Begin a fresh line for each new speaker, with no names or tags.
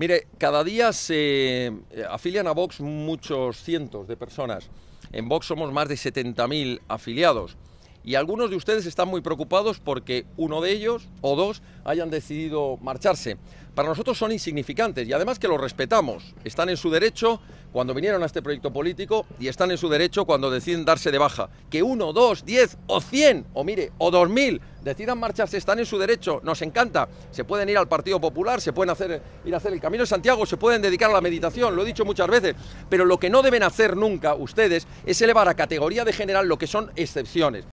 Mire, cada día se eh, afilian a Vox muchos cientos de personas. En Vox somos más de 70.000 afiliados y algunos de ustedes están muy preocupados porque uno de ellos o dos hayan decidido marcharse. Para nosotros son insignificantes y además que los respetamos. Están en su derecho cuando vinieron a este proyecto político y están en su derecho cuando deciden darse de baja. Que uno, dos, diez o cien o mire, o dos mil decidan marcharse, están en su derecho, nos encanta. Se pueden ir al Partido Popular, se pueden hacer, ir a hacer el Camino de Santiago, se pueden dedicar a la meditación, lo he dicho muchas veces, pero lo que no deben hacer nunca ustedes es elevar a categoría de general lo que son excepciones.